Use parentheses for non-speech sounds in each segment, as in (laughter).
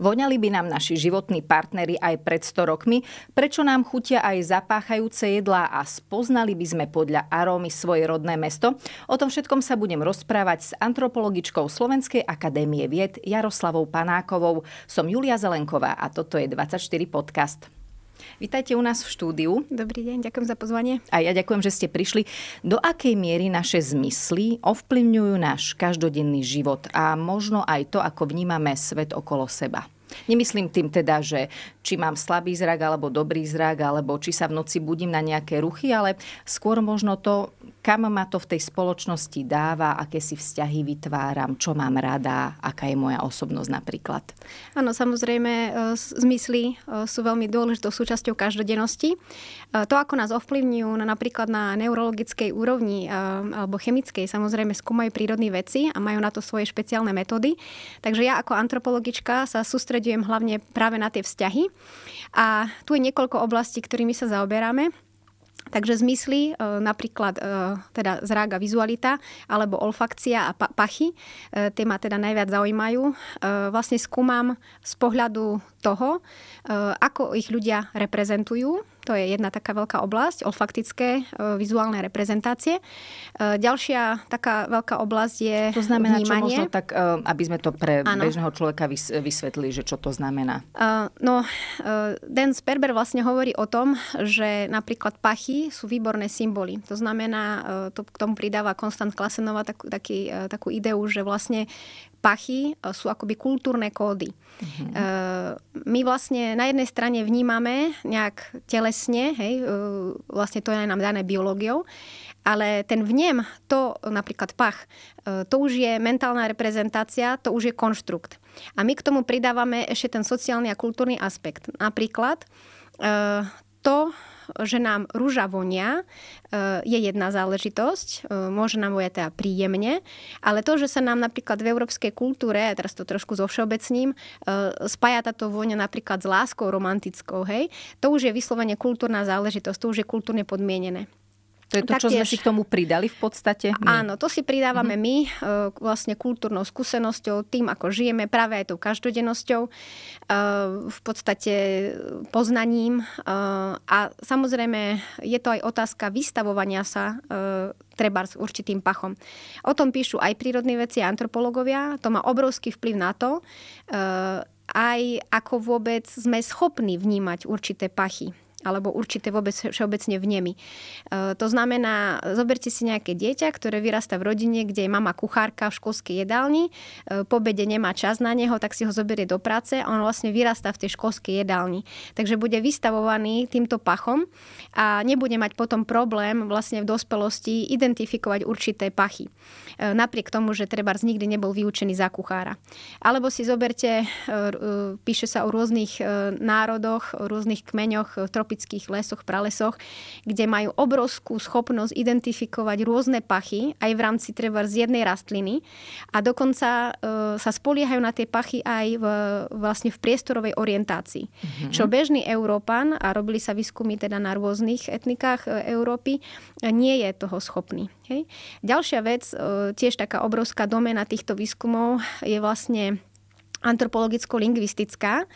Voňali by nám naši životní partnery aj pred 100 rokmi, prečo nám chutia aj zapáchajúce jedlá a spoznali by sme podľa arómy svoje rodné mesto? O tom všetkom sa budem rozprávať s antropologičkou Slovenskej akadémie vied Jaroslavou Panákovou. Som Julia Zelenková a toto je 24 podcast. Vítajte u nás v štúdiu. Dobrý deň, ďakujem za pozvanie. A ja ďakujem, že ste prišli. Do akej miery naše zmysly ovplyvňujú náš každodenný život a možno aj to, ako vnímame svet okolo seba? Nemyslím tým teda, že či mám slabý zrak alebo dobrý zrak, alebo či sa v noci budím na nejaké ruchy, ale skôr možno to, kam ma to v tej spoločnosti dáva, aké si vzťahy vytváram, čo mám rada, aká je moja osobnosť napríklad. Áno, samozrejme, e, zmysly e, sú veľmi dôležitou súčasťou každodennosti. E, to, ako nás ovplyvňujú napríklad na neurologickej úrovni alebo chemickej, samozrejme skúmajú prírodné veci a majú na to svoje špeciálne metódy. Takže ja ako antropologička sa sústredujem hlavne práve na tie vzťahy. A tu je niekoľko oblastí, ktorými sa zaoberáme. Takže zmysly, e, napríklad e, teda zrága vizualita, alebo olfakcia a pachy, e, tie ma teda najviac zaujímajú. Vlastne skúmam z pohľadu toho, ako ich ľudia reprezentujú to je jedna taká veľká oblasť, olfaktické e, vizuálne reprezentácie. E, ďalšia taká veľká oblasť je To znamená, vnímanie. čo možno tak, e, aby sme to pre ano. bežného človeka vysvetli, že čo to znamená? No, Dan Sperber vlastne hovorí o tom, že napríklad pachy sú výborné symboly. To znamená, to k tomu pridáva Konstant Klasenova tak, taký, takú ideu, že vlastne pachy e, sú akoby kultúrne kódy. Mhm. E, my vlastne na jednej strane vnímame nejak telesne, hej, e, vlastne to je nám dané biológiou, ale ten vnem, to napríklad pach, to už je mentálna reprezentácia, to už je konštrukt. A my k tomu pridávame ešte ten sociálny a kultúrny aspekt. Napríklad to, že nám rúža vonia, e, je jedna záležitosť, e, môže nám vojať teda príjemne, ale to, že sa nám napríklad v európskej kultúre, a teraz to trošku zovšeobecním, e, spája táto vonia napríklad s láskou romantickou, hej, to už je vyslovene kultúrna záležitosť, to už je kultúrne podmienené. To je to, Taktiež, čo sme si k tomu pridali v podstate? My. Áno, to si pridávame mm-hmm. my e, vlastne kultúrnou skúsenosťou, tým, ako žijeme, práve aj tou každodennosťou, e, v podstate poznaním. E, a samozrejme je to aj otázka vystavovania sa treba s určitým pachom. O tom píšu aj prírodní veci a antropologovia. To má obrovský vplyv na to, aj ako vôbec sme schopní vnímať určité pachy alebo určité vôbec všeobecne vnemy. E, to znamená, zoberte si nejaké dieťa, ktoré vyrasta v rodine, kde je mama kuchárka v školskej jedálni, e, po bede nemá čas na neho, tak si ho zoberie do práce a on vlastne vyrasta v tej školskej jedálni. Takže bude vystavovaný týmto pachom a nebude mať potom problém vlastne v dospelosti identifikovať určité pachy. E, napriek tomu, že treba nikdy nebol vyučený za kuchára. Alebo si zoberte, píše sa o rôznych národoch, o rôznych kmeňoch, trop tropických lesoch, pralesoch, kde majú obrovskú schopnosť identifikovať rôzne pachy, aj v rámci treba z jednej rastliny. A dokonca e, sa spoliehajú na tie pachy aj v, vlastne v priestorovej orientácii. Mm-hmm. Čo bežný Európan, a robili sa výskumy teda na rôznych etnikách e, Európy, nie je toho schopný. Hej. Ďalšia vec, e, tiež taká obrovská domena týchto výskumov, je vlastne antropologicko-lingvistická,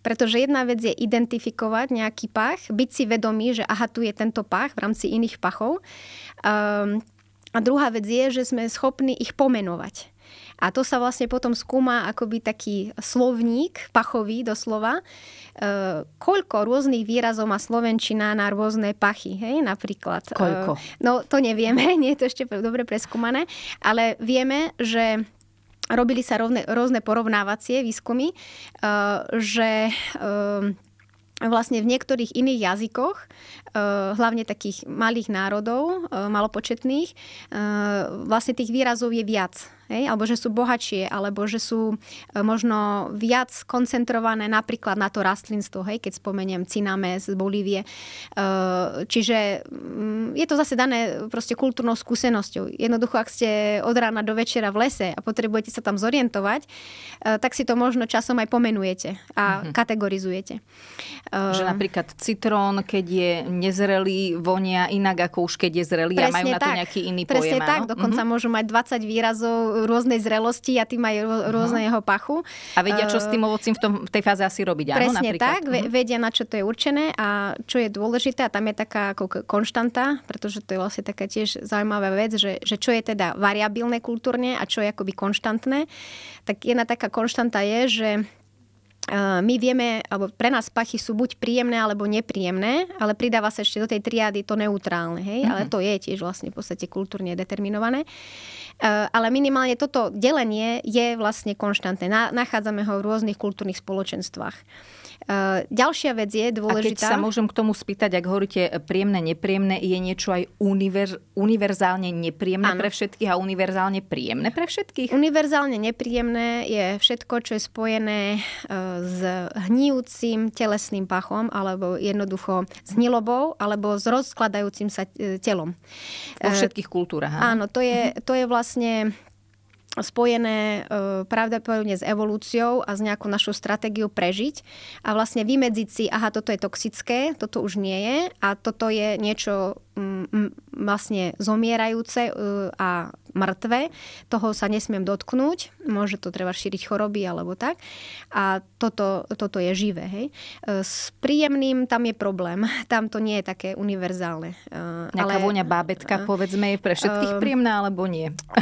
pretože jedna vec je identifikovať nejaký pach, byť si vedomý, že aha, tu je tento pach v rámci iných pachov. Um, a druhá vec je, že sme schopní ich pomenovať. A to sa vlastne potom skúma akoby taký slovník, pachový doslova, e, koľko rôznych výrazov má Slovenčina na rôzne pachy, hej, napríklad. Ehm, koľko? E, no, to nevieme, (laughs) nie je to ešte dobre preskúmané, ale vieme, že robili sa rovne, rôzne porovnávacie výskumy, eh, že eh, vlastne v niektorých iných jazykoch, eh, hlavne takých malých národov, malopočetných, vlastne tých výrazov je viac hej, alebo že sú bohatšie, alebo že sú e, možno viac koncentrované napríklad na to rastlinstvo, hej, keď spomeniem ciname z Bolívie. E, čiže mm, je to zase dané proste kultúrnou skúsenosťou. Jednoducho, ak ste od rána do večera v lese a potrebujete sa tam zorientovať, e, tak si to možno časom aj pomenujete a mm-hmm. kategorizujete. Že napríklad citrón, keď je nezrelý, vonia inak ako už keď je zrelý Presne a majú na tak. to nejaký iný Presne pojem. Presne tak, áno? dokonca mm-hmm. môžu mať 20 výrazov rôznej zrelosti a tým aj rôzneho uh-huh. pachu. A vedia, čo s ehm, tým ovocím v, tom, v tej fáze asi robiť. Presne áno, tak, uh-huh. vedia, na čo to je určené a čo je dôležité a tam je taká ako konštanta, pretože to je vlastne taká tiež zaujímavá vec, že, že čo je teda variabilné kultúrne a čo je akoby konštantné, tak jedna taká konštanta je, že my vieme, alebo pre nás pachy sú buď príjemné alebo nepríjemné, ale pridáva sa ešte do tej triády to neutrálne, hej? Mm-hmm. ale mhm. to je tiež vlastne v podstate kultúrne determinované. E, ale minimálne toto delenie je vlastne konštantné. Nachádzame ho v rôznych kultúrnych spoločenstvách. Ďalšia vec je dôležitá. A keď sa môžem k tomu spýtať, ak hovoríte príjemné, nepríjemné, je niečo aj univer, univerzálne nepríjemné ano. pre všetkých a univerzálne príjemné pre všetkých? Univerzálne nepríjemné je všetko, čo je spojené e, s hníjúcim telesným pachom alebo jednoducho s hnilobou alebo s rozkladajúcim sa e, telom. Vo e, všetkých kultúrach. Áno, to je, to je vlastne spojené e, pravdepodobne s evolúciou a s nejakou našou stratégiou prežiť a vlastne vymedziť si, aha, toto je toxické, toto už nie je a toto je niečo vlastne zomierajúce e, a mŕtve. Toho sa nesmiem dotknúť. Môže to treba šíriť choroby alebo tak. A toto, toto je živé. Hej. E, s príjemným tam je problém. (laughs) Tam to nie je také univerzálne. E, Nejaká Ale, vôňa bábetka, povedzme, je pre všetkých uh, príjemná alebo nie? (laughs)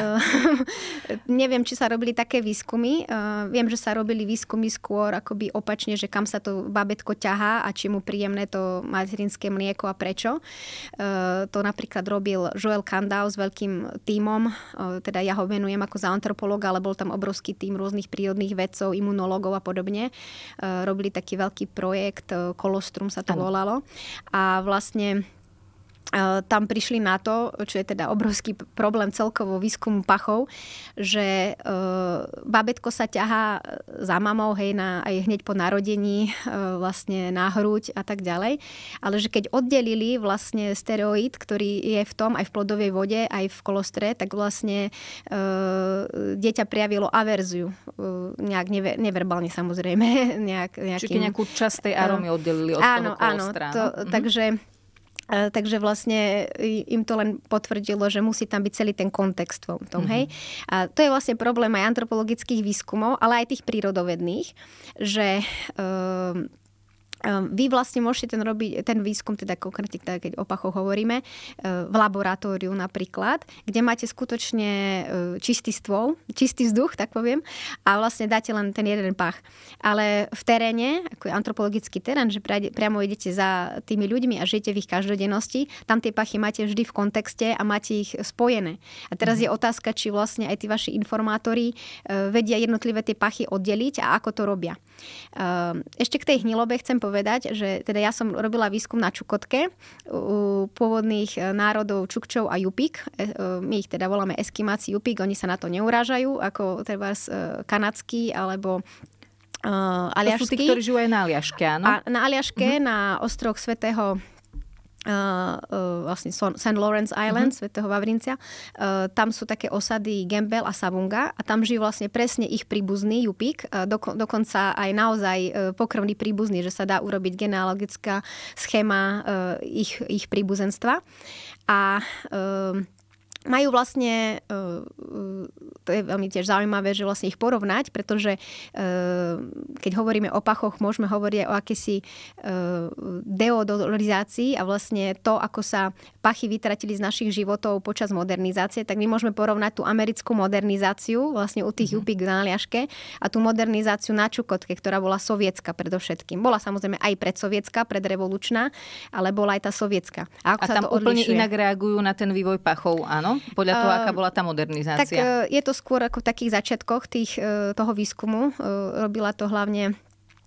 neviem, či sa robili také výskumy. viem, že sa robili výskumy skôr akoby opačne, že kam sa to bábetko ťahá a či mu príjemné to materinské mlieko a prečo to napríklad robil Joel Kandau s veľkým tímom, e, teda ja ho venujem ako za antropologa, ale bol tam obrovský tím rôznych prírodných vedcov, imunologov a podobne. E, robili taký veľký projekt, e, Kolostrum sa to ano. volalo. A vlastne Eh, tam prišli na to, čo je teda obrovský problém celkovo výskumu pachov, že eh, babetko sa ťahá eh, za mamou, hej, na, aj hneď po narodení vlastne na hruď a tak ďalej. Ale že keď oddelili vlastne steroid, ktorý je v tom aj v plodovej vode, aj v kolostre, tak vlastne dieťa prijavilo averziu. nejak never, neverbálne samozrejme. (laughs) Nejak, nejakým, Čiže nejakú časť tej arómy oddelili od áno, toho kolostra. Áno, to, no? Mhm. takže takže vlastne im to len potvrdilo, že musí tam byť celý ten kontext v tom, mm-hmm. hej. Mhm. A to je vlastne problém aj antropologických výskumov, ale aj tých prírodovedných, že ehm, Ehm, vy vlastne môžete ten, robiť, ten výskum, teda konkrétne, teda keď o pachoch hovoríme, ehm, v laboratóriu napríklad, kde máte skutočne ehm, čistý stôl, čistý vzduch, tak poviem, a vlastne dáte len ten jeden pach. Ale v teréne, ako je antropologický terén, že priamo idete za tými ľuďmi a žijete v ich každodennosti, tam tie pachy máte vždy v kontexte a máte ich spojené. A teraz mm-hmm. je otázka, či vlastne aj tí vaši informátori vedia jednotlivé tie pachy oddeliť a ako to robia. Ešte k tej hnilobe chcem povedať, povedať, že teda ja som robila výskum na Čukotke u pôvodných e, národov Čukčov a Jupik. E, e, my ich teda voláme Eskimáci Jupik, oni sa na to neurážajú, ako treba kanadský alebo Uh, aliašky. To sú tí, ktorí žijú aj na Aliaške, áno? A, na Aliaške, uh-huh. na ostrov Svetého Uh, vlastne St. Lawrence Island, uh-huh. Mhm. Svetého Vavrincia. Uh, tam sú také osady Gembel a Savunga a tam žijú vlastne presne ich príbuzný Jupik. uh, doko- dokonca aj naozaj uh, pokrvný príbuzný, že sa dá urobiť genealogická schéma uh, ich, ich príbuzenstva. A uh, majú vlastne, e, e, to je veľmi tiež zaujímavé, že vlastne ich porovnať, pretože e, keď hovoríme o pachoch, môžeme hovoriť o akési deodorizácii a vlastne to, ako sa pachy vytratili z našich životov počas modernizácie, tak my môžeme porovnať tú americkú modernizáciu vlastne u tých jupík mhm. na Aliaške a tú modernizáciu na Čukotke, ktorá bola sovietská predovšetkým. Bola samozrejme aj predsovietská, predrevolučná, ale bola aj tá sovietská. A, ako a tam to úplne odlišuje? inak reagujú na ten vývoj pachov, áno? áno, podľa toho, aká ehm, bola tá modernizácia. Tak eh, je to skôr ako v takých začiatkoch tých, eh, toho výskumu. Eh, robila to hlavne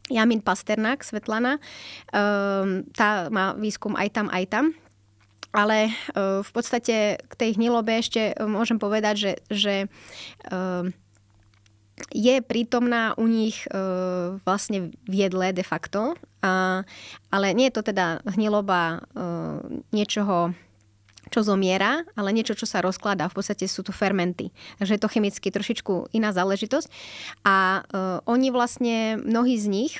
Jamin Pasternak, Svetlana. Ehm, tá má výskum aj tam, aj tam. Ale v podstate k tej hnilobe ešte môžem povedať, že, že ehm, je prítomná u nich vlastne v jedle de facto, ale nie je to teda hniloba niečoho čo zomiera, ale niečo, čo sa rozkladá. V podstate sú to fermenty. Takže je to chemicky trošičku iná záležitosť. A uh, oni vlastne, mnohí z nich,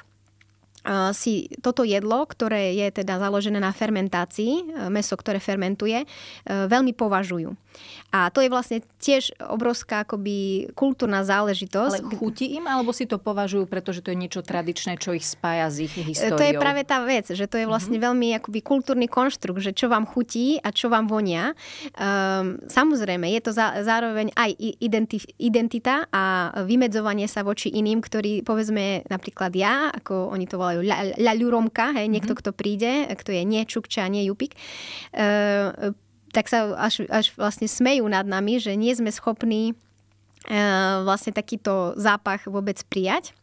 si toto jedlo, ktoré je teda založené na fermentácii, e, meso, ktoré fermentuje, e, veľmi považujú. A to je vlastne tiež obrovská akoby kultúrna záležitosť. Ale chutí im, alebo si to považujú, pretože to je niečo tradičné, čo ich spája s ich históriou? E, to je práve tá vec, že to je mhm. vlastne mm-hmm. veľmi akoby kultúrny konštrukt, že čo vám chutí a čo vám vonia. Um, samozrejme, je to za, zároveň aj identif- identita a vymedzovanie sa voči iným, ktorí, povedzme napríklad ja, ako oni to volajú volajú ľaľuromka, hej, mhm. niekto, mm-hmm. kto príde, kto je nie Čukča, nie Jupik, e, e, tak sa až, až vlastne smejú nad nami, že nie sme schopní e, vlastne takýto zápach vôbec prijať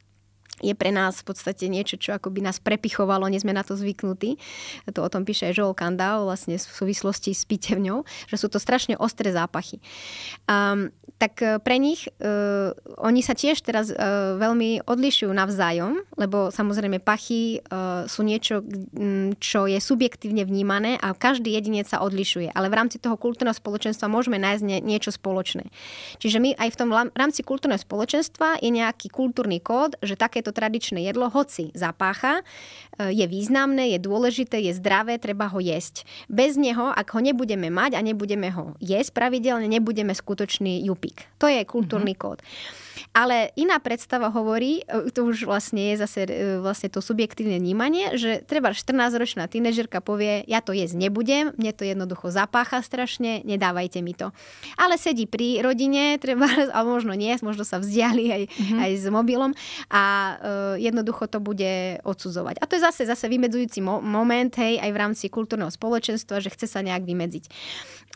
je pre nás v podstate niečo, čo akoby nás prepichovalo, nie sme na to zvyknutí. To o tom píše aj Joel Kandau vlastne v súvislosti s pitevňou, že sú to strašne ostré zápachy. Um, tak e, pre nich, uh, oni sa tiež teraz uh, veľmi odlišujú navzájom, lebo samozrejme pachy uh, sú niečo, čo je subjektívne vnímané a každý jedinec sa odlišuje. Ale v rámci toho kultúrneho spoločenstva môžeme nájsť nie, niečo spoločné. Čiže my aj v tom v rámci kultúrneho spoločenstva je nejaký kultúrny kód, že takéto to tradičné jedlo, hoci zapácha, e, je významné, je dôležité, je zdravé, treba ho jesť. Bez neho, ak ho nebudeme mať a nebudeme ho jesť pravidelne, nebudeme skutočný jupík. To je kultúrny mm-hmm. kód. Ale iná predstava hovorí, e, to už vlastne je zase e, vlastne to subjektívne vnímanie, že treba 14-ročná tínežerka povie, ja to jesť nebudem, mne to jednoducho zapácha strašne, nedávajte mi to. Ale sedí pri rodine, (laughs) treba, ale možno nie, možno sa vzdiali aj, mm-hmm. aj s mobilom a uh, jednoducho to bude odsudzovať. A to je zase, zase vymedzujúci mo- moment, hej, aj v rámci kultúrneho spoločenstva, že chce sa nejak vymedziť.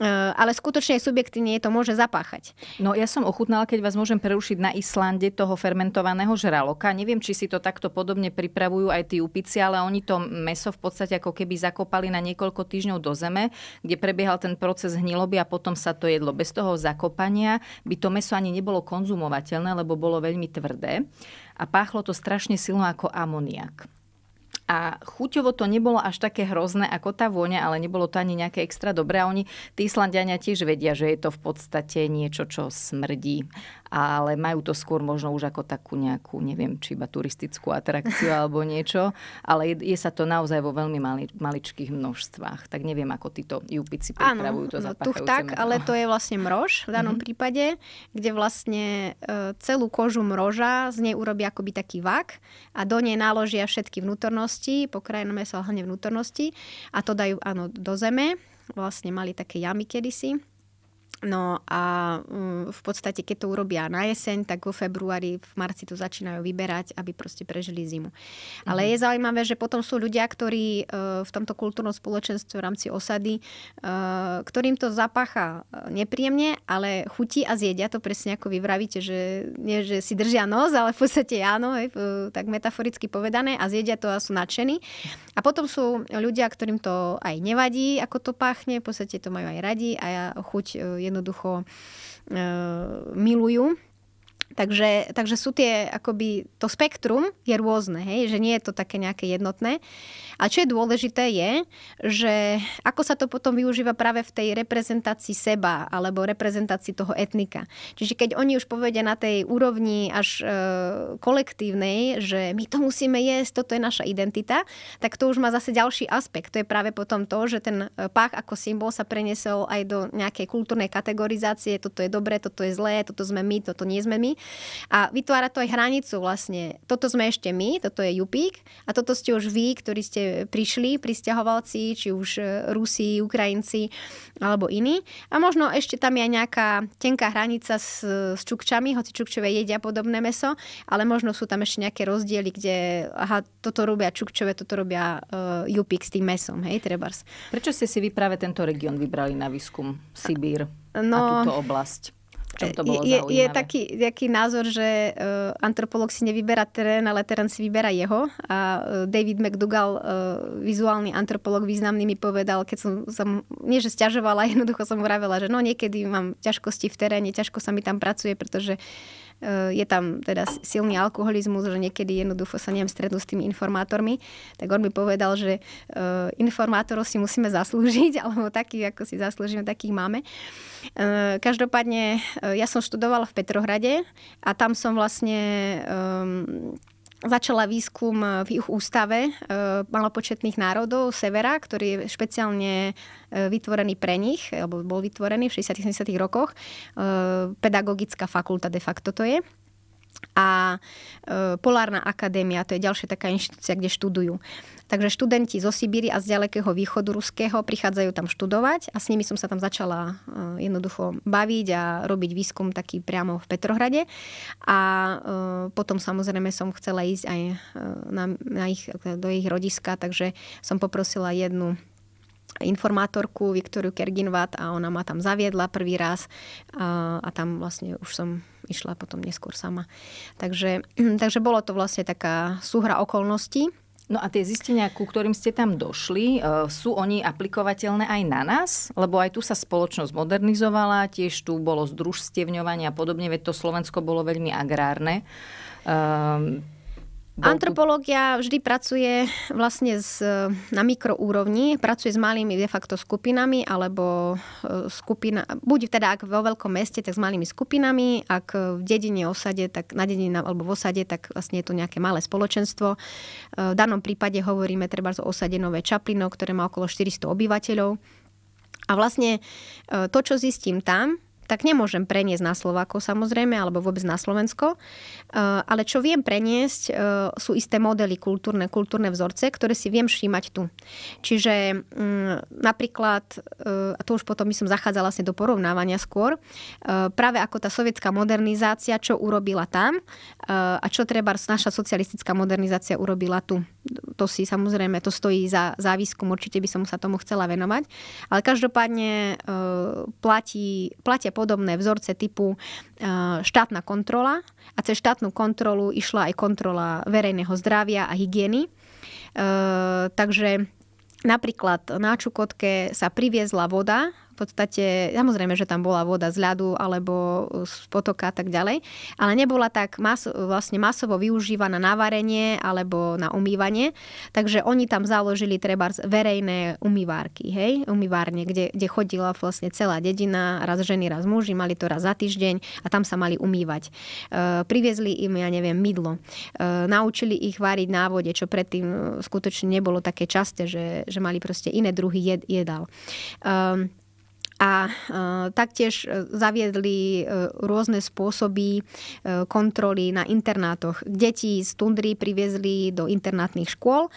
Uh, ale skutočne subjektívne je to môže zapáchať. No ja som ochutnala, keď vás môžem prerušiť na Islande toho fermentovaného žraloka. Neviem, či si to takto podobne pripravujú aj tí upici, ale oni to meso v podstate ako keby zakopali na niekoľko týždňov do zeme, kde prebiehal ten proces hniloby a potom sa to jedlo. Bez toho zakopania by to meso ani nebolo konzumovateľné, lebo bolo veľmi tvrdé a páchlo to strašne silno ako amoniak. A chuťovo to nebolo až také hrozné ako tá vôňa, ale nebolo to ani nejaké extra dobré. A oni, tí Islandiania tiež vedia, že je to v podstate niečo, čo smrdí ale majú to skôr možno už ako takú nejakú, neviem, či iba turistickú atrakciu (laughs) alebo niečo, ale je, je sa to naozaj vo veľmi mali, maličkých množstvách. Tak neviem, ako títo jupici pripravujú to no, tuch tak, meno. ale to je vlastne mrož v danom mm-hmm. prípade, kde vlastne e, celú kožu mroža z nej urobia akoby taký vak a do nej naložia všetky vnútornosti, pokrajné sa hlavne vnútornosti a to dajú áno, do zeme. Vlastne mali také jamy kedysi No a mm, v podstate, keď to urobia na jeseň, tak vo februári, v marci to začínajú vyberať, aby proste prežili zimu. Ale mhm. je zaujímavé, že potom sú ľudia, ktorí eh, v tomto kultúrnom spoločenstve v rámci osady, eh, ktorým to zapacha eh, nepríjemne, ale chutí a zjedia to presne ako vy vravíte, že nie, že si držia nos, ale v podstate áno, tak metaforicky povedané a zjedia to a sú nadšení. A potom sú ľudia, ktorým to aj nevadí, ako to páchne, v podstate to majú aj radi a chuť je jednoducho e, milujú Takže, takže sú tie, akoby, to spektrum je rôzne, hej? že nie je to také nejaké jednotné. A čo je dôležité je, že ako sa to potom využíva práve v tej reprezentácii seba alebo reprezentácii toho etnika. Čiže keď oni už povedia na tej úrovni až e, kolektívnej, že my to musíme jesť, toto je naša identita, tak to už má zase ďalší aspekt. To je práve potom to, že ten e, pách ako symbol sa prenesol aj do nejakej kultúrnej kategorizácie, toto je dobré, toto je zlé, toto sme my, toto nie sme my a vytvára to aj hranicu vlastne. Toto sme ešte my, toto je Jupík a toto ste už vy, ktorí ste prišli, pristahovalci, či už e, Rusi, Ukrajinci alebo iní. A možno ešte tam je aj nejaká tenká hranica s, e, s čukčami, hoci čukčové jedia podobné meso, ale možno sú tam ešte nejaké rozdiely, kde aha, toto robia čukčové, toto robia uh, Jupík s tým mesom, hej, trebárs. Prečo ste si vy práve tento región vybrali na výskum, Sibír no, a túto oblasť? čom to bolo je, je taký, jaký názor, že uh, e, antropolog si nevyberá terén, ale terén si vyberá jeho. A uh, David McDougall, uh, vizuálny antropolog významný, mi povedal, keď som, som nie že stiažovala, (laughs) jednoducho som vravela, že no niekedy mám ťažkosti v teréne, ťažko sa mi tam pracuje, pretože uh, Eh, je tam teda silný alkoholizmus, že niekedy jednoducho sa neviem stretnúť s tými informátormi, tak on mi povedal, že eh, informátorov si musíme zaslúžiť, (laughs) alebo takých, ako si zaslúžime, takých máme. Eh, každopádne, ja som študovala v Petrohrade a tam som vlastne um, začala výskum eh, v ich ústave eh, malopočetných národov Severa, ktorý je špeciálne eh, vytvorený pre nich, alebo bol vytvorený v 60 70 rokoch. Pedagogická fakulta de facto to je a e, Polárna akadémia, to je ďalšia taká inštitúcia, kde študujú. Takže študenti zo Sibíry a z ďalekého východu ruského prichádzajú tam študovať a s nimi som sa tam začala e, jednoducho baviť a robiť výskum taký priamo v Petrohrade. A e, potom samozrejme som chcela ísť aj na, na ich, do ich rodiska, takže som poprosila jednu informátorku Viktoriu Kerginvat a ona ma tam zaviedla prvý raz a, a tam vlastne už som išla potom neskôr sama. Takže, (clears throat) takže bolo to vlastne taká súhra okolností. No a tie zistenia, ku ktorým ste tam došli, e, sú oni aplikovateľné aj na nás? Lebo aj tu sa spoločnosť modernizovala, tiež tu bolo združstevňovanie a podobne, veď to Slovensko bolo veľmi agrárne. Ehm, Antropológia vždy pracuje vlastne z, na mikroúrovni, pracuje s malými de facto skupinami, alebo e, skupina, buď teda ak vo veľkom meste, tak s malými skupinami, ak v dedine, osade, tak na dedine alebo v osade, tak vlastne je to nejaké malé spoločenstvo. E, v danom prípade hovoríme treba o osade Nové Čaplino, ktoré má okolo 400 obyvateľov. A vlastne e, to, čo zistím tam, tak nemôžem preniesť na Slovako, samozrejme, alebo vôbec na Slovensko. E, ale čo viem preniesť, e, sú isté modely kultúrne, kultúrne vzorce, ktoré si viem všímať tu. Čiže mm, napríklad, e, a to už potom by som zachádzala vlastne do porovnávania skôr, práve ako tá sovietská modernizácia, čo urobila tam a čo treba naša socialistická modernizácia urobila tu to si samozrejme, to stojí za, za výskum, určite by som sa tomu chcela venovať. Ale každopádne e, platí, platia podobné vzorce typu e, štátna kontrola a cez štátnu kontrolu išla aj kontrola verejného zdravia a hygieny. E, takže Napríklad na Čukotke sa priviezla voda v podstate, samozrejme, že tam bola voda z ľadu alebo e, z potoka a tak ďalej, ale nebola tak maso, vlastne masovo využívaná na varenie alebo na umývanie, takže oni tam založili treba verejné umývárky, hej, umývárne, kde, kde chodila vlastne celá dedina, raz ženy, raz muži, mali to raz za týždeň a tam sa mali umývať. E, priviezli im, ja neviem, mydlo. E, naučili ich variť na vode, čo predtým e, skutočne nebolo také časté, že, že mali proste iné druhy jed, jedal. E, ehm, a e, taktiež e, zaviedli e, rôzne spôsoby kontroly na internátoch. Deti z tundry priviezli do internátnych škôl,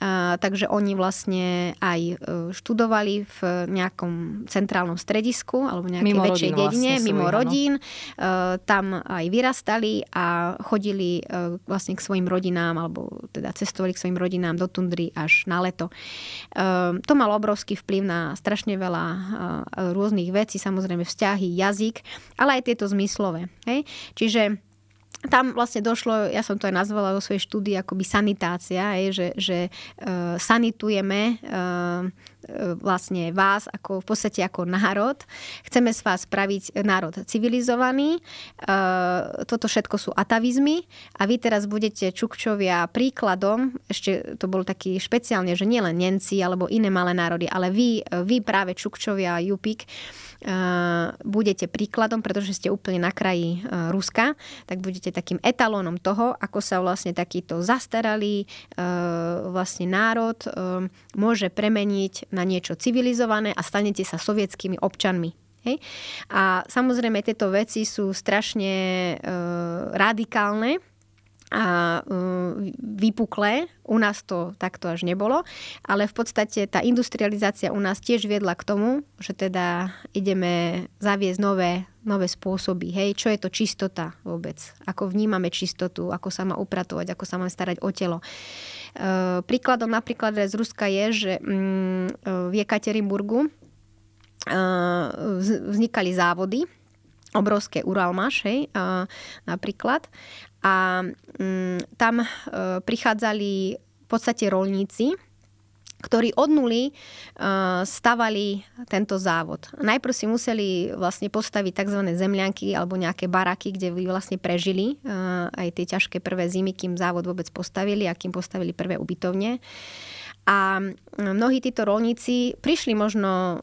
takže oni vlastne aj študovali v nejakom centrálnom stredisku alebo nejakej mimo väčšej rodín, vlastne dedine, vlastne mimo svojich, rodín. Áno. Tam aj vyrastali a chodili vlastne k svojim rodinám alebo teda cestovali k svojim rodinám do tundry až na leto. To malo obrovský vplyv na strašne veľa rôznych vecí, samozrejme vzťahy, jazyk, ale aj tieto zmyslové. Hej? Čiže tam vlastne došlo, ja som to aj nazvala vo svojej štúdii akoby sanitácia, hej, že, že e, sanitujeme e, E, vlastne vás ako v podstate ako národ. Chceme z vás spraviť národ civilizovaný. E, toto všetko sú atavizmy a vy teraz budete Čukčovia príkladom, ešte to bol taký špeciálne, že nielen Nemci alebo iné malé národy, ale vy, e, vy práve Čukčovia, Jupik, budete príkladom, pretože ste úplne na kraji Ruska, tak budete takým etalónom toho, ako sa vlastne takýto zastaralý vlastne národ môže premeniť na niečo civilizované a stanete sa sovietskými občanmi. Hej? A samozrejme tieto veci sú strašne e, radikálne a vypuklé. U nás to takto až nebolo, ale v podstate tá industrializácia u nás tiež viedla k tomu, že teda ideme zaviesť nové, nové spôsoby. Hej, čo je to čistota vôbec? Ako vnímame čistotu, ako sa má upratovať, ako sa máme starať o telo. Príkladom napríklad z Ruska je, že v Jekaterinburgu vznikali závody obrovské Uralmaš, hej, napríklad. A mm, tam e, prichádzali v podstate rolníci, ktorí od nuly e, stavali tento závod. Najprv si museli vlastne postaviť tzv. zemľanky alebo nejaké baraky, kde by vlastne prežili e, aj tie ťažké prvé zimy, kým závod vôbec postavili a kým postavili prvé ubytovne. A mnohí títo rolníci prišli možno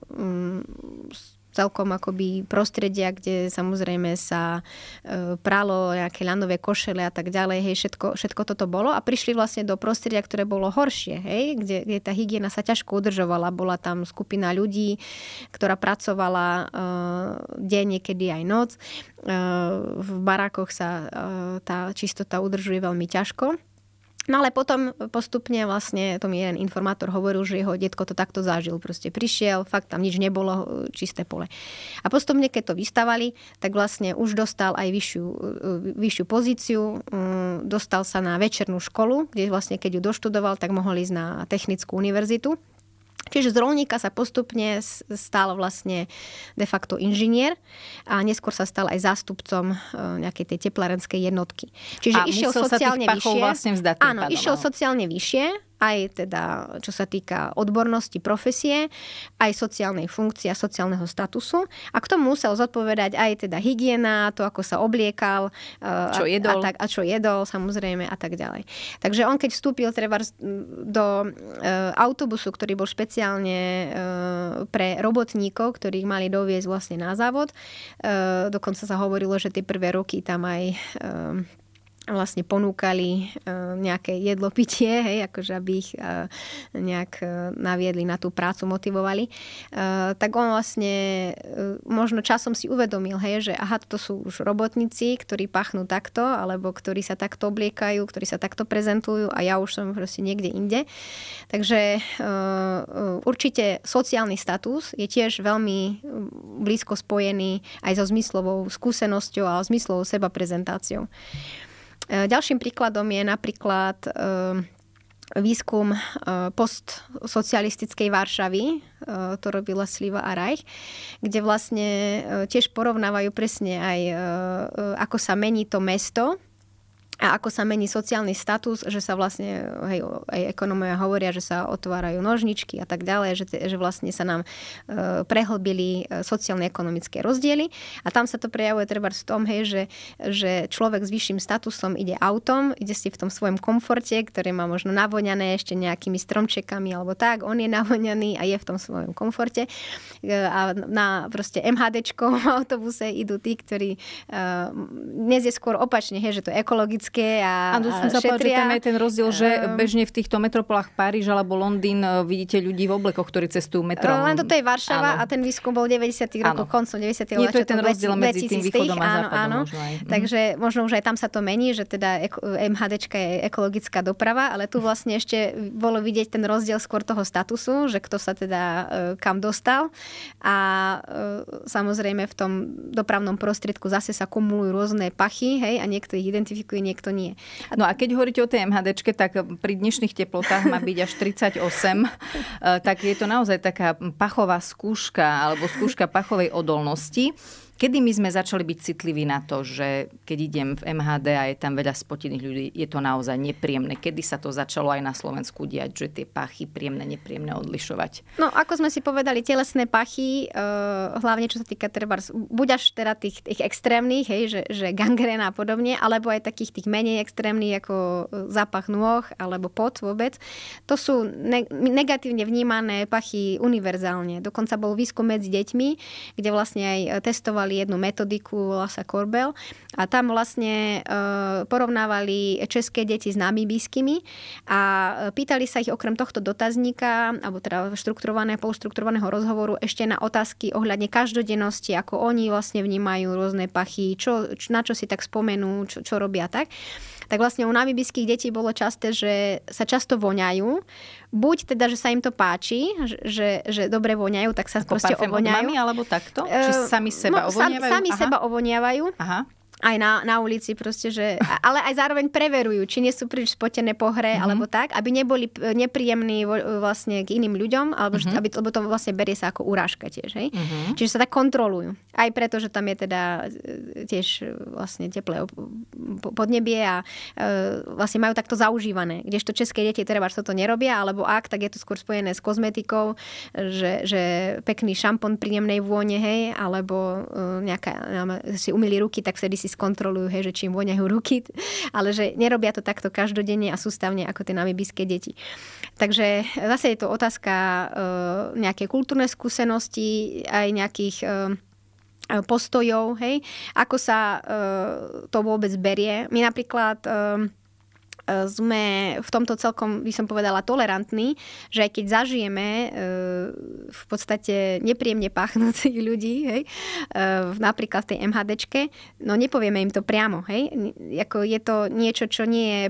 celkom akoby prostredia, kde samozrejme sa e, pralo nejaké ľanové košele a tak ďalej, hej, všetko, všetko toto bolo a prišli vlastne do prostredia, ktoré bolo horšie, hej, kde, kde tá hygiena sa ťažko udržovala. Bola tam skupina ľudí, ktorá pracovala e, deň, niekedy aj noc. E, v barákoch sa e, tá čistota udržuje veľmi ťažko. No ale potom postupne vlastne to mi jeden informátor hovoril, že jeho detko to takto zažil. Proste prišiel, fakt tam nič nebolo, e, čisté pole. A postupne, keď to vystavali, tak vlastne už dostal aj vyššiu, e, vyššiu pozíciu, mm, dostal sa na večernú školu, kde vlastne keď ju doštudoval, tak mohol ísť na technickú univerzitu. Čiže z rolníka sa postupne stal vlastne de facto inžinier a neskôr sa stal aj zástupcom e, nejakej tej teplárenskej jednotky. Čiže a išiel sociálne sa vyššie. Vlastne vzdať áno, pádom, išiel sociálne vyššie aj teda čo sa týka odbornosti profesie, aj sociálnej funkcie a sociálneho statusu. A k tomu musel zodpovedať aj teda hygiena, to ako sa obliekal, eh, čo a, jedol. A, tak, a čo jedol samozrejme a tak ďalej. Takže on keď vstúpil treba do e, autobusu, ktorý bol špeciálne e, pre robotníkov, ktorých mali doviezť vlastne na závod, e, dokonca sa hovorilo, že tie prvé roky tam aj e, vlastne ponúkali e, nejaké jedlo, (laughs) pitie, hej, akože aby ich e, nejak e, naviedli na tú prácu, motivovali, tak on vlastne možno časom si uvedomil, hej, že aha, to sú už robotníci, ktorí pachnú takto, alebo ktorí sa takto obliekajú, ktorí sa takto prezentujú a ja už som proste niekde inde. Takže určite sociálny status je tiež veľmi blízko spojený aj so zmyslovou skúsenosťou a zmyslovou seba prezentáciou. E, ďalším príkladom je napríklad e, výskum e, postsocialistickej Varšavy, to robila Sliva a Reich, kde vlastne tiež porovnávajú presne aj, ako sa mení to mesto a ako sa mení sociálny status, že sa vlastne, hej, aj ekonomia hovoria, že sa otvárajú nožničky a tak ďalej, že, že vlastne sa nám e, prehlbili e, sociálne-ekonomické rozdiely a tam sa to prejavuje treba v tom, hej, že, že človek s vyšším statusom ide autom, ide si v tom svojom komforte, ktoré má možno navoňané ešte nejakými stromčekami alebo tak, on je navoňaný a je v tom svojom komforte e, a na proste MHDčko autobuse idú tí, ktorí e, dnes je skôr opačne, hej, že to ekologické ekonomické a Áno, som sa povedala, že tam je ten rozdiel, že ehm. bežne v týchto metropolách Paríž alebo Londýn e, vidíte ľudí v oblekoch, ktorí cestujú metrom. Len toto je Varšava áno. a ten výskum bol 90. rokov, koncom 90. rokov. Je to je ten rozdiel medzi tým východom a áno, západom. Áno. Možno aj. Mhm. Takže možno už aj tam sa to mení, že teda MHD je ekologická doprava, ale tu vlastne ešte bolo vidieť ten rozdiel skôr toho statusu, že kto sa teda e, kam dostal a e, samozrejme v tom dopravnom prostriedku zase sa kumulujú rôzne pachy, hej, a niekto ich identifikuje, niekto niekto nie. No a keď hovoríte o tej MHD, tak pri dnešných teplotách má byť až 38, eh, tak je to naozaj taká pachová skúška alebo skúška pachovej odolnosti. Kedy my sme začali byť citliví na to, že keď idem v MHD a je tam veľa spotených ľudí, je to naozaj nepríjemné? Kedy sa to začalo aj na Slovensku diať, že tie pachy príjemné, nepríjemné odlišovať? No, ako sme si povedali, telesné pachy, eh, hlavne čo sa týka treba, buď až teda tých, tých extrémnych, hej, že, že gangrena a podobne, alebo aj takých tých menej extrémnych, ako eh, zápach nôh alebo pot vôbec, to sú ne- negatívne vnímané pachy univerzálne. Dokonca bol výskum medzi deťmi, kde vlastne aj eh, testovali používali jednu metodiku, volá sa Korbel, a tam vlastne e, porovnávali české deti s namibijskými a e, pýtali sa ich okrem tohto dotazníka, alebo teda štrukturovaného, polštrukturovaného rozhovoru ešte na otázky ohľadne každodennosti, ako oni vlastne vnímajú rôzne pachy, čo, na čo si tak spomenú, čo, čo robia tak tak vlastne u namibiských detí bolo časté, že sa často voňajú. Buď teda, že sa im to páči, že, že dobre voňajú, tak sa Ako proste ovoňajú. Mami, alebo takto? Či ehm, sami seba no, ovoniavajú? Sami Aha. seba ovoniavajú. Aha aj na, na ulici proste, že, ale aj zároveň preverujú, či nie sú príliš spotené po hre mm-hmm. alebo tak, aby neboli nepríjemní vlastne k iným ľuďom, alebo mm-hmm. že, mhm. aby, lebo to vlastne berie sa ako urážka tiež. Hej? Mm-hmm. Čiže sa tak kontrolujú. Aj preto, že tam je teda e, tiež vlastne teplé podnebie a e, vlastne majú takto zaužívané. Kdežto české deti teda že to nerobia, alebo ak, tak je to skôr spojené s kozmetikou, že, že pekný šampón príjemnej vône, hej, alebo e, nejaká, si umýli ruky, tak vtedy si skontrolujú, hej, že čím voňajú ruky, (laughs) ale že nerobia to takto každodenne a sústavne ako tie namibijské deti. Takže zase je to otázka e, nejaké kultúrne skúsenosti, aj nejakých e, e postojov, hej, ako sa e, to vôbec berie. My napríklad e, sme v tomto celkom, by som povedala, tolerantní, že aj keď zažijeme e, v podstate nepríjemne pachnúcich (laughs) ľudí, hej, e, napríklad v tej MHDčke, no nepovieme im to priamo, hej, Jako je to niečo, čo nie je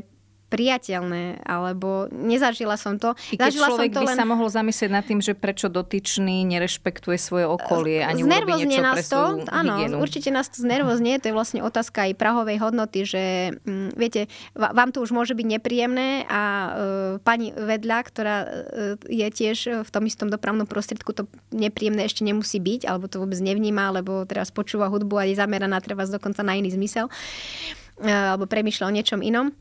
priateľné, alebo nezažila som to. I keď Zažila človek som to by len... sa mohol zamyslieť nad tým, že prečo dotyčný nerešpektuje svoje okolie a nerobí niečo nás pre to, áno, hygienu. určite nás to znervoznie, to je vlastne otázka aj prahovej hodnoty, že mm, viete, vám to už môže byť nepríjemné a e, pani vedľa, ktorá e, je tiež v tom istom dopravnom prostriedku, to nepríjemné ešte nemusí byť, alebo to vôbec nevníma, alebo teraz počúva hudbu a je zameraná treba dokonca na iný zmysel e, alebo premyšľa o niečom inom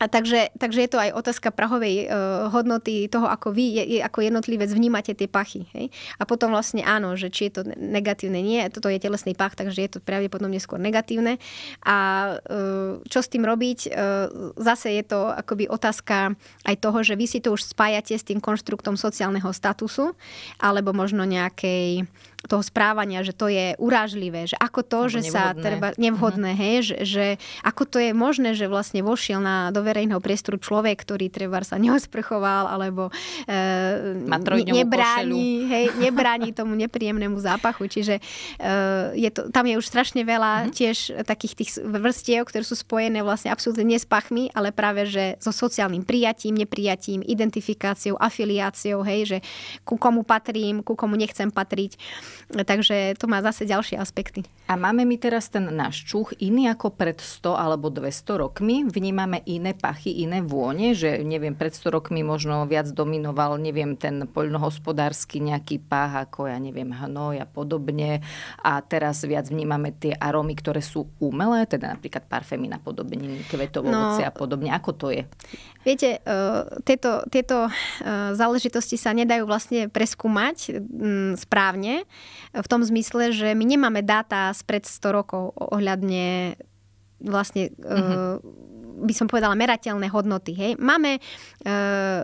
a takže, takže je to aj otázka prahovej uh, hodnoty toho, ako vy je, je, ako jednotlivec vnímate tie pachy. Hej? A potom vlastne áno, že či je to negatívne, nie. Toto je telesný pach, takže je to pravdepodobne skôr negatívne. A uh, čo s tým robiť? Uh, zase je to akoby otázka aj toho, že vy si to už spájate s tým konštruktom sociálneho statusu alebo možno nejakej toho správania, že to je urážlivé, že ako to, že nevhodné. sa treba, nevhodné, uh-huh. hej, že, že ako to je možné, že vlastne vošiel na, do verejného priestoru človek, ktorý treba sa neosprchoval, alebo e, nebráni, (laughs) hej, nebráni tomu nepríjemnému zápachu, čiže e, je to, tam je už strašne veľa uh-huh. tiež takých tých vrstiev, ktoré sú spojené vlastne absolútne nie s pachmi, ale práve, že so sociálnym prijatím, neprijatím, identifikáciou, afiliáciou, hej, že ku komu patrím, ku komu nechcem patriť. Takže to má zase ďalšie aspekty. A máme my teraz ten náš čuch iný ako pred 100 alebo 200 rokmi? Vnímame iné pachy, iné vône? Že neviem, pred 100 rokmi možno viac dominoval, neviem, ten poľnohospodársky nejaký pach, ako, ja neviem, hnoj a podobne. A teraz viac vnímame tie arómy, ktoré sú umelé, teda napríklad parfémy na podobne, kvetovo no, a podobne. Ako to je? Viete, eh, tieto, tieto eh, záležitosti sa nedajú vlastne preskúmať mm, správne v tom zmysle, že my nemáme dáta spred 100 rokov ohľadne vlastne mm-hmm by som povedala, merateľné hodnoty. Hej. Máme, e,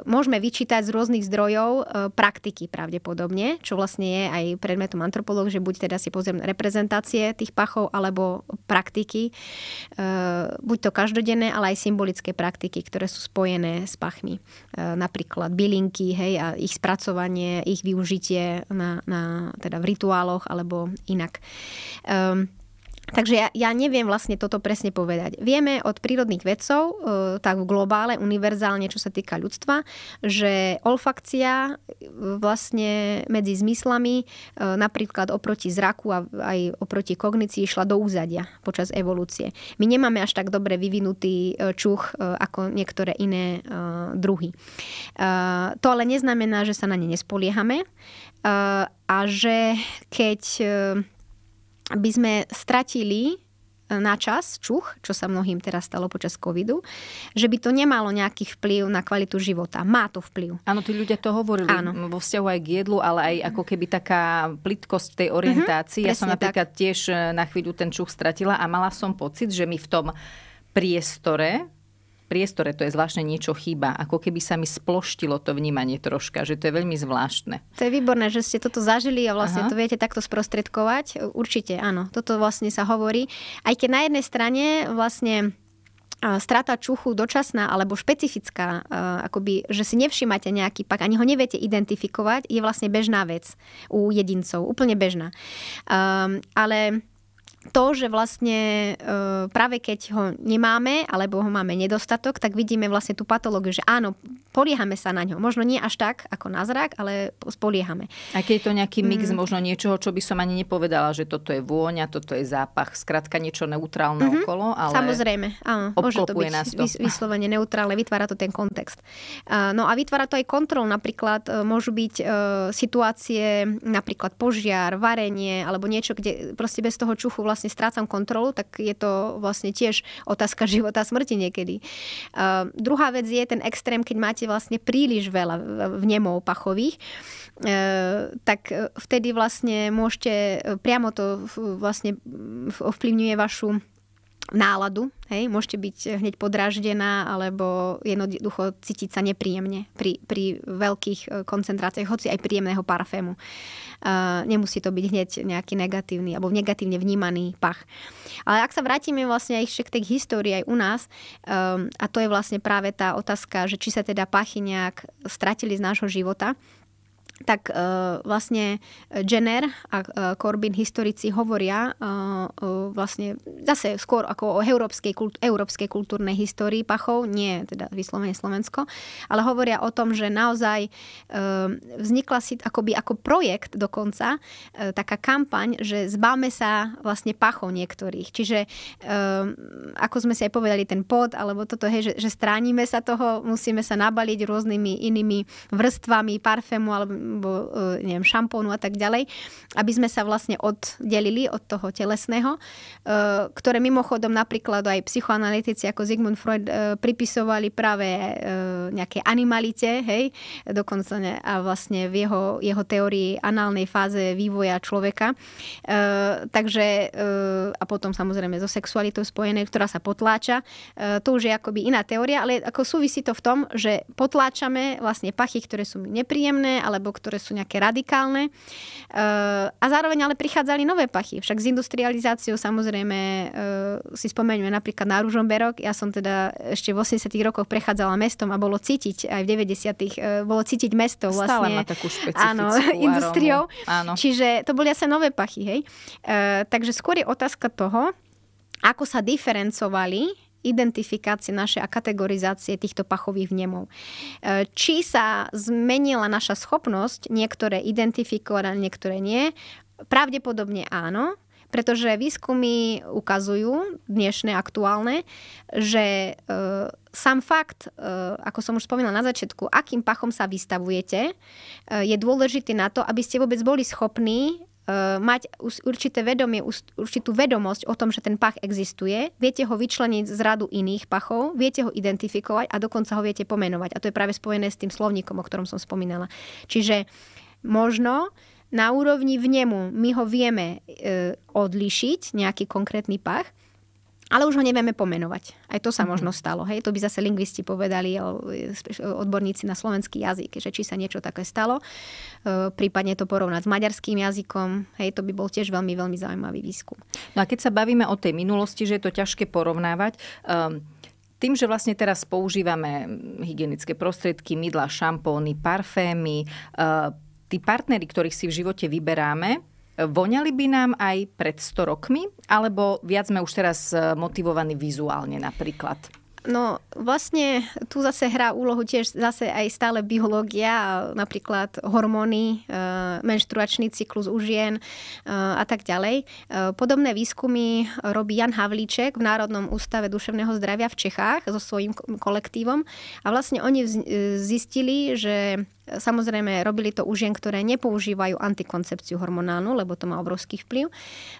môžeme vyčítať z rôznych zdrojov e, praktiky pravdepodobne, čo vlastne je aj predmetom antropológ, že buď teda si pozriem reprezentácie tých pachov, alebo praktiky, e, buď to každodenné, ale aj symbolické praktiky, ktoré sú spojené s pachmi. E, napríklad bylinky, hej, a ich spracovanie, ich využitie na, na, teda v rituáloch, alebo inak. E, Takže ja, ja neviem vlastne toto presne povedať. Vieme od prírodných vedcov, e, tak v globále, univerzálne, čo sa týka ľudstva, že olfakcia e, vlastne medzi zmyslami, e, napríklad oproti zraku a aj oproti kognícii, išla do úzadia počas evolúcie. My nemáme až tak dobre vyvinutý čuch ako niektoré iné druhy. To ale neznamená, že sa na ne nespoliehame a že keď by sme stratili e, na čas čuch, čo sa mnohým teraz stalo počas covidu, že by to nemalo nejaký vplyv na kvalitu života. Má to vplyv. Áno, tí ľudia to hovorili Áno. vo vzťahu aj k jedlu, ale aj ako keby taká plitkosť v tej mhm, orientácii. Mm-hmm, ja som napríklad tak. tiež e, na chvíľu ten čuch stratila a mala som pocit, že mi v tom priestore, priestore to je zvláštne niečo chýba. Ako keby sa mi sploštilo to vnímanie troška, že to je veľmi zvláštne. To je výborné, že ste toto zažili a vlastne Aha. to viete takto sprostredkovať. Určite, áno. Toto vlastne sa hovorí. Aj keď na jednej strane vlastne strata čuchu dočasná alebo špecifická, akoby, že si nevšímate nejaký pak, ani ho neviete identifikovať, je vlastne bežná vec u jedincov, úplne bežná. Um, ale to, že vlastne e, práve keď ho nemáme alebo ho máme nedostatok, tak vidíme vlastne tú patológiu, že áno, spoliehame sa na ňo. Možno nie až tak ako na zrak, ale spoliehame. A keď je to nejaký mix mm. možno niečoho, čo by som ani nepovedala, že toto je vôňa, toto je zápach, skrátka niečo neutrálne mm-hmm. okolo, ale Samozrejme, áno, môže to byť nás to. vyslovene neutrálne, vytvára to ten kontext. No a vytvára to aj kontrol, napríklad e, môžu byť e, situácie, napríklad požiar, varenie, alebo niečo, kde proste bez toho čuchu vlastne strácam kontrolu, tak je to vlastne tiež otázka (laughs) života a smrti niekedy. Druhá vec je ten extrém, keď máte vlastne príliš veľa vnemov pachových, e, tak e, vtedy vlastne môžete, e, priamo to vlastne ovplyvňuje vašu náladu, hej, môžete byť hneď podraždená alebo jednoducho cítiť sa nepríjemne pri, pri veľkých e, koncentráciách, hoci aj príjemného parfému. Uh, nemusí to byť hneď nejaký negatívny alebo negatívne vnímaný pach. Ale ak sa vrátime vlastne aj k tej histórii aj u nás, um, a to je vlastne práve tá otázka, že či sa teda pachy nejak stratili z nášho života, tak uh, vlastne Jenner a uh, Corbyn historici hovoria uh, uh, vlastne zase skôr ako o európskej, kult, európskej kultúrnej histórii pachov, nie teda vyslovene Slovensko, ale hovoria o tom, že naozaj uh, vznikla si akoby ako projekt dokonca uh, taká kampaň, že zbáme sa vlastne pachov niektorých. Čiže uh, ako sme si aj povedali ten pod, alebo toto, hej, že, že stránime sa toho, musíme sa nabaliť rôznymi inými vrstvami parfému alebo alebo e, neviem, šampónu a tak ďalej, aby sme sa vlastne oddelili od toho telesného, e, ktoré mimochodom napríklad aj psychoanalytici ako Sigmund Freud e, pripisovali práve nejaké animalite, hej, dokonca ne, a vlastne v jeho, jeho teórii análnej fáze vývoja človeka. Takže a potom samozrejme so sexualitou spojené, ktorá sa potláča. To už je akoby iná teória, ale ako súvisí to v tom, že potláčame vlastne pachy, ktoré sú mi nepríjemné, alebo ktoré sú nejaké radikálne. E, a zároveň ale prichádzali nové pachy. Však s industrializáciou samozrejme e, si spomeňme napríklad na Ružomberok. Ja som teda ešte v 80 rokoch prechádzala mestom a bolo cítiť aj v 90 e, bolo cítiť mesto vlastne. Stále má takú špecifickú áno, (laughs) industriou. Áno. Čiže to boli asi nové pachy, hej. Takže skôr je otázka toho, ako sa diferencovali identifikácie naše a kategorizácie týchto pachových vnemov. E, či sa zmenila naša schopnosť niektoré identifikovať a niektoré nie? Pravdepodobne áno, pretože výskumy ukazujú, dnešné, aktuálne, že e, sám fakt, e, ako som už spomínala na začiatku, akým pachom sa vystavujete, e, je dôležitý na to, aby ste vôbec boli schopní E, mať určité vedomie, určitú vedomosť o tom, že ten pach existuje, viete ho vyčleniť z radu iných pachov, viete ho identifikovať a dokonca ho viete pomenovať. A to je práve spojené s tým slovníkom, o ktorom som spomínala. Čiže možno na úrovni vnemu my ho vieme e, odlišiť, nejaký konkrétny pach, ale už ho nevieme pomenovať. Aj to sa mhm. možno stalo. Hej? To by zase lingvisti povedali e, e, odborníci na slovenský jazyk, že či sa niečo také stalo. E, prípadne to porovnať s maďarským jazykom. Hej? To by bol tiež veľmi, veľmi zaujímavý výskum. No a keď sa bavíme o tej minulosti, že je to ťažké porovnávať, um, tým, že vlastne teraz používame hygienické prostriedky, mydla, šampóny, parfémy, tí partnery, ktorých si v živote vyberáme, Voňali by nám aj pred 100 rokmi, alebo viac sme už teraz e, motivovaní vizuálne napríklad? No vlastne tu zase hrá úlohu tiež zase aj stále biológia, napríklad hormóny, e, menštruačný cyklus u žien e, a tak ďalej. Podobné výskumy robí Jan Havlíček v Národnom ústave duševného zdravia v Čechách so svojím kolektívom a vlastne oni zistili, že Samozrejme, robili to u žien, ktoré nepoužívajú antikoncepciu hormonálnu, lebo to má obrovský vplyv.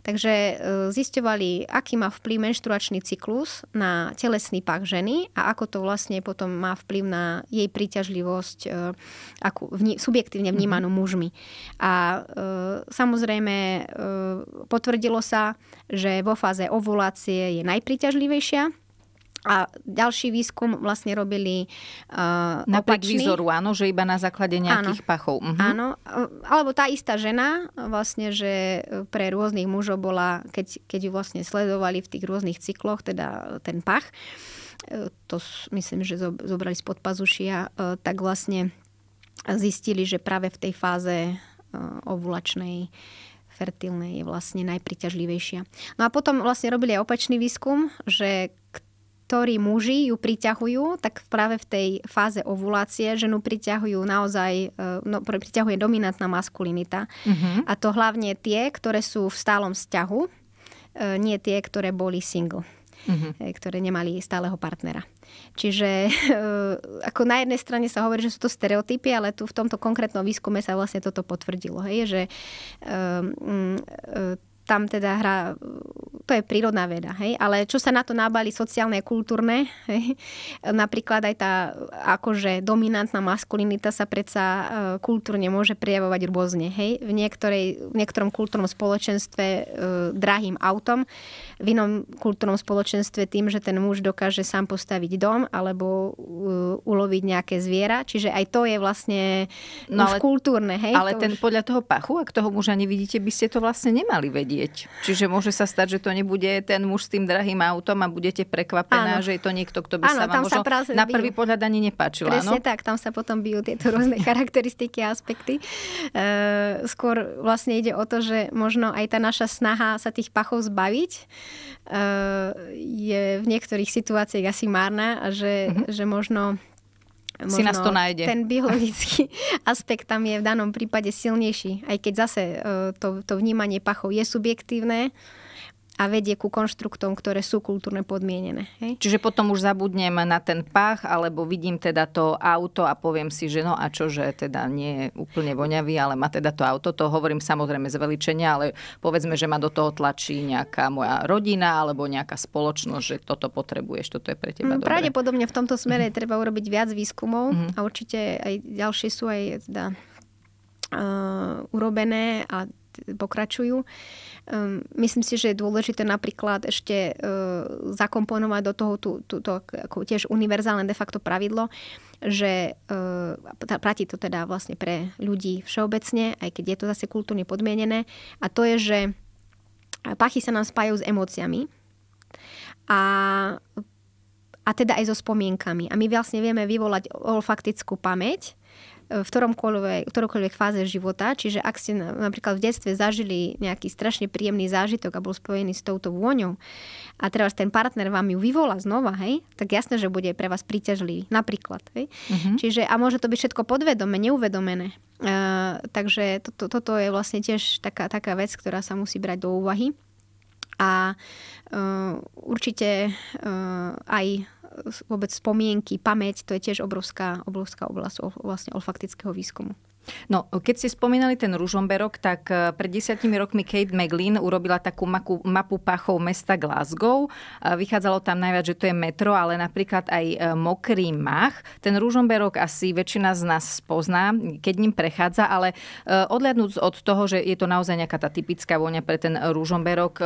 Takže e, zisťovali, aký má vplyv menštruačný cyklus na telesný pach ženy a ako to vlastne potom má vplyv na jej príťažlivosť e, ako vní, subjektívne mhm. vnímanú mužmi. A e, samozrejme, potvrdilo sa, že vo fáze ovulácie je najpríťažlivejšia a ďalší výskum vlastne robili uh, eh, na opačný. výzoru, áno, že iba na základe nejakých mhm. áno, pachov. Uh-huh. Eh, áno, alebo tá istá žena eh, vlastne, že pre rôznych mužov bola, keď, keď ju vlastne sledovali v tých rôznych cykloch, teda ten pach, to myslím, že zobrali spod pazušia, tak vlastne zistili, že práve v tej fáze ovulačnej fertilnej je vlastne najpriťažlivejšia. No a potom vlastne robili aj opačný výskum, že ktorí muži ju priťahujú, tak práve v tej fáze ovulácie ženu priťahujú naozaj, e, no, priťahuje dominantná maskulinita. Uh-huh. A to hlavne tie, ktoré sú v stálom vzťahu, e, nie tie, ktoré boli single. Uh-huh. ktoré nemali stáleho partnera. Čiže ako na jednej strane sa hovorí, že sú to stereotypy, ale tu v tomto konkrétnom výskume sa vlastne toto potvrdilo. Hej? Že um, um, tam teda hra, to je prírodná veda, hej, ale čo sa na to nábali sociálne a kultúrne, hej, napríklad aj tá akože dominantná maskulinita sa predsa e, kultúrne môže prijavovať rôzne, hej, v, niektorej, v niektorom kultúrnom spoločenstve e, drahým autom v inom kultúrnom spoločenstve tým, že ten muž dokáže sám postaviť dom alebo uh, uloviť nejaké zviera. Čiže aj to je vlastne no už ale, kultúrne. Hej? Ale to ten už... podľa toho pachu, ak toho muža nevidíte, by ste to vlastne nemali vedieť. Čiže môže sa stať, že to nebude ten muž s tým drahým autom a budete prekvapená, áno. že je to niekto, kto by áno, sa vám možno sa na prvý bijú. pohľad ani nepáčil. Presne áno? tak, tam sa potom bijú tieto rôzne (laughs) charakteristiky a aspekty. E, skôr vlastne ide o to, že možno aj tá naša snaha sa tých pachov zbaviť, Eh, je v niektorých situáciách asi márna a že, mm-hmm. že možno Možno si nás to nájde. Ten biologický (laughs) aspekt tam je v danom prípade silnejší, aj keď zase eh, to, to vnímanie pachov je subjektívne, uh, a vedie ku konštruktom, ktoré sú kultúrne podmienené. Hej? Čiže potom už zabudnem na ten pach, alebo vidím teda to auto a poviem si, že no a čo, že teda nie je úplne voňavý, ale má teda to auto. To hovorím samozrejme zveličenia, ale povedzme, že ma do toho tlačí nejaká moja rodina alebo nejaká spoločnosť, že toto potrebuješ, toto je pre teba mm, dobré. Pravdepodobne v tomto smere mm-hmm. treba urobiť viac výskumov mm-hmm. a určite aj ďalšie sú aj teda, uh, urobené a pokračujú. Um, myslím si, že je dôležité napríklad ešte uh, zakomponovať do toho tú, tú, to, ako tiež univerzálne de facto pravidlo, že uh, platí to teda vlastne pre ľudí všeobecne, aj keď je to zase kultúrne podmienené, a to je, že pachy sa nám spájajú s emóciami a a teda aj so spomienkami. A my vlastne vieme vyvolať olfaktickú pamäť v ktoromkoľvek, fáze života. Čiže ak ste napríklad v detstve zažili nejaký strašne príjemný zážitok a bol spojený s touto vôňou a teraz ten partner vám ju vyvolá znova, hej, tak jasné, že bude pre vás príťažlivý. Napríklad. Hej. Uh-huh. Čiže a môže to byť všetko podvedome, neuvedomené. Uh, takže to, to, toto je vlastne tiež taká, taká vec, ktorá sa musí brať do úvahy. A uh, určite uh, aj vôbec spomienky, pamäť, to je tiež obrovská, obrovská oblasť vlastne olfaktického výskumu. No, keď ste spomínali ten Ružomberok, tak e, pred desiatimi rokmi Kate McLean urobila takú maku, mapu pachov mesta Glasgow. E, vychádzalo tam najviac, že to je metro, ale napríklad aj e, mokrý mach. Ten Ružomberok asi väčšina z nás spozná, keď ním prechádza, ale odliadnúc od toho, že je to naozaj nejaká tá typická vôňa pre ten Ružomberok,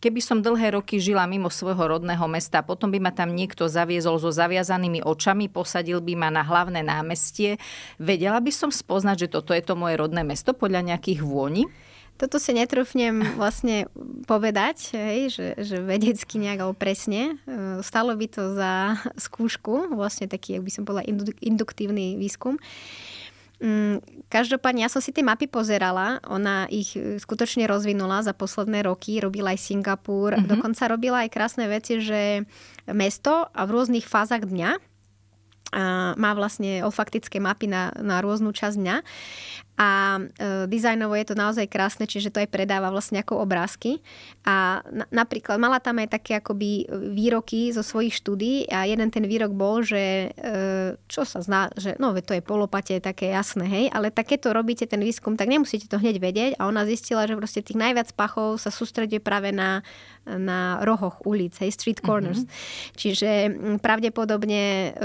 keby som dlhé roky žila mimo svojho rodného mesta, potom by ma tam niekto zaviezol so zaviazanými očami, posadil by ma na hlavné námestie, vedela by som spoznať, poznať, že toto je to moje rodné mesto podľa nejakých vôni? Toto si netrúfnem vlastne povedať, hej, že, že vedecky nejak alebo presne. E, stalo by to za skúšku, vlastne taký, ak by som povedala, induktívny výskum. Mm, každopádne, ja som si tie mapy pozerala. Ona ich e, skutočne rozvinula za posledné roky. Robila aj Singapur. Mm-hmm. Dokonca robila aj krásne veci, že mesto a v rôznych fázach dňa a má vlastne olfaktické mapy na, na rôznu časť dňa a e, dizajnovo je to naozaj krásne, čiže to aj predáva vlastne ako obrázky. A na, napríklad mala tam aj také akoby e, výroky zo svojich štúdí a jeden ten výrok bol, že e, čo sa zná, že no to je polopate, také jasné, hej, ale takéto robíte ten výskum, tak nemusíte to hneď vedieť a ona zistila, že proste tých najviac pachov sa sústreduje práve na, na rohoch ulic, hej, street corners. Mm-hmm. Čiže pravdepodobne e, e,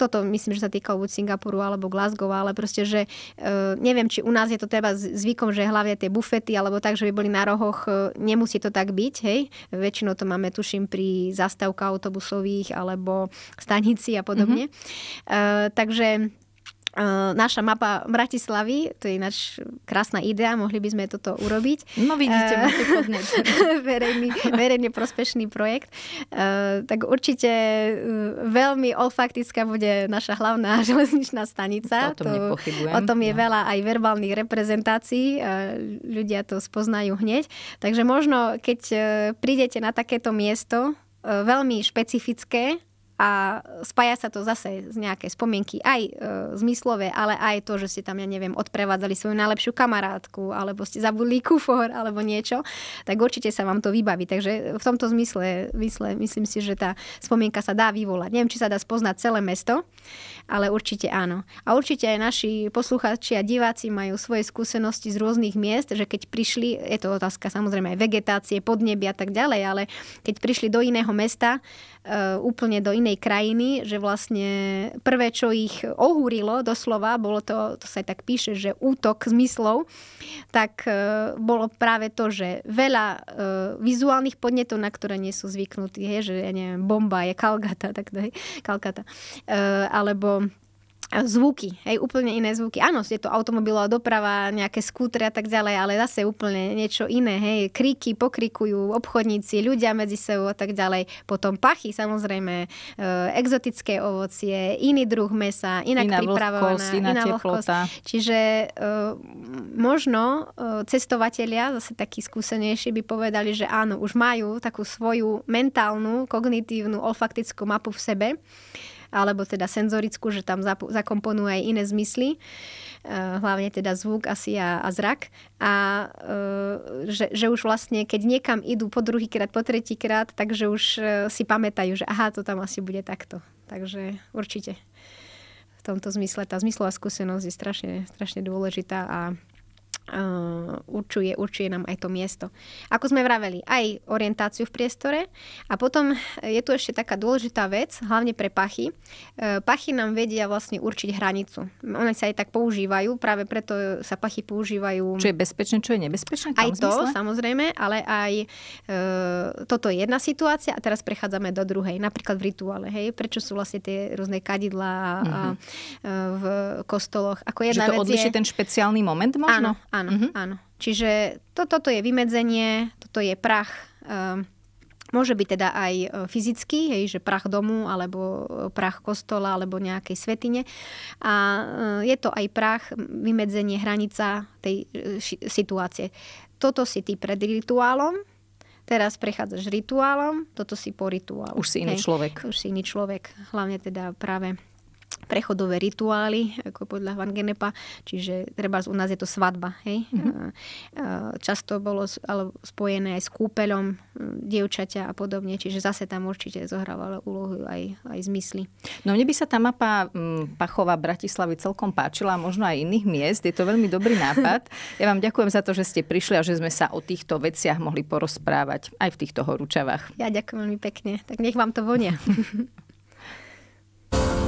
toto myslím, že sa týka buď Singapuru alebo Glasgow, ale proste, že e, Eh, neviem, či u nás je to teda zvykom, že hlavne tie bufety alebo tak, že by boli na rohoch, eh, nemusí to tak byť, hej. Väčšinou to máme, tuším, pri zastávkach autobusových alebo stanici a podobne. Mm-hmm. Uh, takže naša mapa Bratislavy, to je ináč krásna idea, mohli by sme toto urobiť. No vidíte, máte (laughs) verejný, verejne prospešný projekt. Tak určite veľmi olfaktická bude naša hlavná (laughs) železničná stanica. O tom to, O tom je ja. No. veľa aj verbálnych reprezentácií. Ľudia to spoznajú hneď. Takže možno, keď prídete na takéto miesto, veľmi špecifické, a spája sa to zase z nejaké spomienky, aj e, zmyslové, ale aj to, že ste tam, ja neviem, odprevádzali svoju najlepšiu kamarátku, alebo ste zabudli kufor, alebo niečo, tak určite sa vám to vybaví. Takže v tomto zmysle, mysle, myslím si, že tá spomienka sa dá vyvolať. Neviem, či sa dá spoznať celé mesto, ale určite áno. A určite aj naši poslucháči a diváci majú svoje skúsenosti z rôznych miest, že keď prišli, je to otázka samozrejme aj vegetácie, podnebia a tak ďalej, ale keď prišli do iného mesta, e, úplne do inej krajiny, že vlastne prvé, čo ich ohúrilo doslova, bolo to, to sa aj tak píše, že útok zmyslov, tak e, bolo práve to, že veľa e, vizuálnych podnetov, na ktoré nie sú zvyknutí, že ja neviem, bomba je Kalgata, tak to je, kalgata. alebo zvuky, hej, úplne iné zvuky. Áno, je to automobilová doprava, nejaké skútry a tak ďalej, ale zase úplne niečo iné, hej, kriky pokrikujú, obchodníci, ľudia medzi sebou a tak ďalej. Potom pachy, samozrejme, e, exotické ovocie, iný druh mesa, inak iná pripravovaná, vlhkosť, iná, iná vlhkosť. Čiže e, možno e, cestovatelia, zase takí skúsenejší, by povedali, že áno, už majú takú svoju mentálnu, kognitívnu, olfaktickú mapu v sebe alebo teda senzorickú, že tam zakomponujú aj iné zmysly, e, hlavne teda zvuk asi a, a zrak. A e, že, že už vlastne, keď niekam idú po druhýkrát, po tretíkrát, takže už e, si pamätajú, že aha, to tam asi bude takto. Takže určite v tomto zmysle tá zmyslová skúsenosť je strašne, strašne dôležitá a Uh, určuje, určuje nám aj to miesto. Ako sme vraveli, aj orientáciu v priestore a potom eh, je tu ešte taká dôležitá vec, hlavne pre pachy. Uh, pachy nám vedia vlastne určiť hranicu. One sa aj tak používajú, práve preto sa pachy používajú. Čo je bezpečné, čo je nebezpečné? Aj to, zmysle? samozrejme, ale aj uh, toto je jedna situácia a teraz prechádzame do druhej, napríklad v rituále. Hej? Prečo sú vlastne tie rôzne kadidlá mm-hmm. a, mhm. v kostoloch? Ako jedna Že to vec je... ten špeciálny moment možno? Áno, áno Áno, mm-hmm. áno. Čiže to, toto je vymedzenie, toto je prach. Um, môže byť teda aj e, fyzický, hej, že prach domu, alebo e, prach kostola, alebo nejakej svetine. A e, je to aj prach, vymedzenie, hranica tej situácie. Toto si ty pred rituálom, teraz prechádzaš rituálom, toto si po rituálu. Už si iný hej. človek. Už si iný človek, hlavne teda práve prechodové rituály, ako podľa Van Genepa, čiže treba u nás je to svadba. Hej? Mm-hmm. Často bolo spojené aj s kúpeľom dievčaťa a podobne, čiže zase tam určite zohrávalo úlohu aj, aj zmysly. No mne by sa tá mapa Pachova Bratislavy celkom páčila, možno aj iných miest, je to veľmi dobrý nápad. Ja vám ďakujem za to, že ste prišli a že sme sa o týchto veciach mohli porozprávať aj v týchto horúčavách. Ja ďakujem veľmi pekne, tak nech vám to vonia. (laughs)